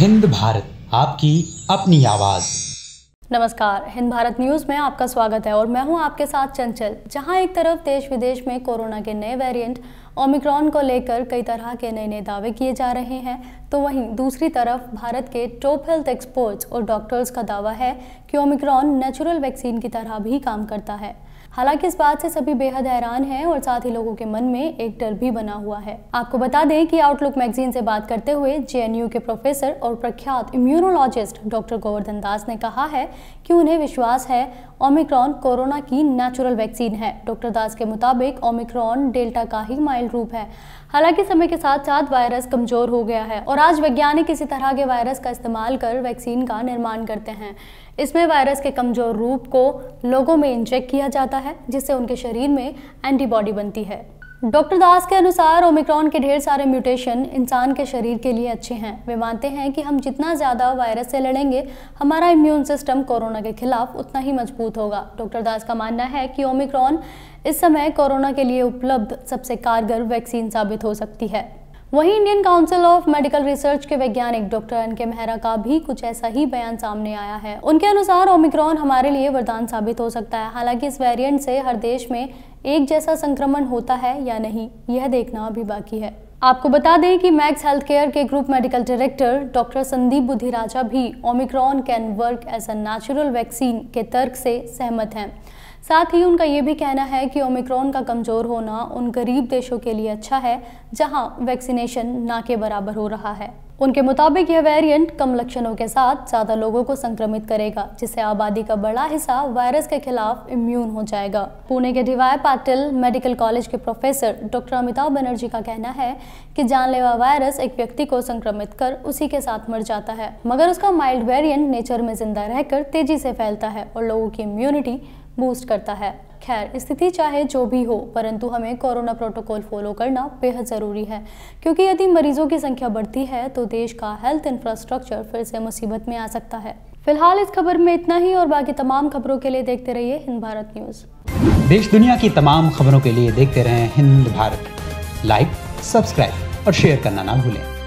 हिंद भारत आपकी अपनी आवाज़ नमस्कार हिंद भारत न्यूज में आपका स्वागत है और मैं हूं आपके साथ चंचल जहां एक तरफ देश विदेश में कोरोना के नए वेरिएंट ओमिक्रॉन को लेकर कई तरह के नए नए दावे किए जा रहे हैं तो वहीं दूसरी तरफ भारत के टॉप हेल्थ एक्सपर्ट्स और डॉक्टर्स का दावा है कि ओमिक्रॉन नेचुरल वैक्सीन की तरह भी काम करता है हालांकि इस बात से सभी बेहद हैरान हैं और साथ ही लोगों के मन में एक डर भी बना हुआ है आपको बता दें कि आउटलुक मैगजीन से बात करते हुए जेएनयू के प्रोफेसर और प्रख्यात इम्यूनोलॉजिस्ट डॉक्टर गोवर्धन दास ने कहा है कि उन्हें विश्वास है ओमिक्रॉन कोरोना की नेचुरल वैक्सीन है डॉक्टर दास के मुताबिक ओमिक्रॉन डेल्टा का ही माइल वायरल रूप है हालांकि समय के साथ साथ वायरस कमज़ोर हो गया है और आज वैज्ञानिक इसी तरह के वायरस का इस्तेमाल कर वैक्सीन का निर्माण करते हैं इसमें वायरस के कमज़ोर रूप को लोगों में इंजेक्ट किया जाता है जिससे उनके शरीर में एंटीबॉडी बनती है डॉक्टर दास के अनुसार ओमिक्रॉन के ढेर सारे म्यूटेशन इंसान के शरीर के लिए अच्छे हैं वे मानते हैं कि हम जितना ज़्यादा वायरस से लड़ेंगे हमारा इम्यून सिस्टम कोरोना के खिलाफ उतना ही मजबूत होगा डॉक्टर दास का मानना है कि ओमिक्रॉन इस समय कोरोना के लिए उपलब्ध सबसे कारगर वैक्सीन साबित हो सकती है वहीं Indian Council of Medical Research के वैज्ञानिक डॉक्टर एन के मेहरा का भी कुछ ऐसा ही बयान सामने आया है उनके अनुसार ओमिक्रॉन हमारे लिए वरदान साबित हो सकता है हालांकि इस वेरिएंट से हर देश में एक जैसा संक्रमण होता है या नहीं यह देखना अभी बाकी है आपको बता दें कि मैक्स हेल्थ केयर के group medical director doctor Sandeep Budhiraja भी Omicron can work as a natural vaccine के तर्क से सहमत हैं साथ ही उनका ये भी कहना है कि ओमिक्रॉन का कमज़ोर होना उन गरीब देशों के लिए अच्छा है जहां वैक्सीनेशन ना के बराबर हो रहा है उनके मुताबिक यह वेरिएंट कम लक्षणों के साथ ज़्यादा लोगों को संक्रमित करेगा जिससे आबादी का बड़ा हिस्सा वायरस के खिलाफ इम्यून हो जाएगा पुणे के डीवाई पाटिल मेडिकल कॉलेज के प्रोफेसर डॉक्टर अमिताभ बनर्जी का कहना है कि जानलेवा वायरस एक व्यक्ति को संक्रमित कर उसी के साथ मर जाता है मगर उसका माइल्ड वेरियंट नेचर में जिंदा रहकर तेजी से फैलता है और लोगों की इम्यूनिटी बूस्ट करता है खैर स्थिति चाहे जो भी हो परंतु हमें कोरोना प्रोटोकॉल फॉलो करना बेहद ज़रूरी है क्योंकि यदि मरीजों की संख्या बढ़ती है तो देश का हेल्थ इंफ्रास्ट्रक्चर फिर से मुसीबत में आ सकता है फिलहाल इस खबर में इतना ही और बाकी तमाम खबरों के लिए देखते रहिए हिंद भारत न्यूज़ देश दुनिया की तमाम खबरों के लिए देखते रहें हिंद भारत लाइक सब्सक्राइब और शेयर करना ना भूलें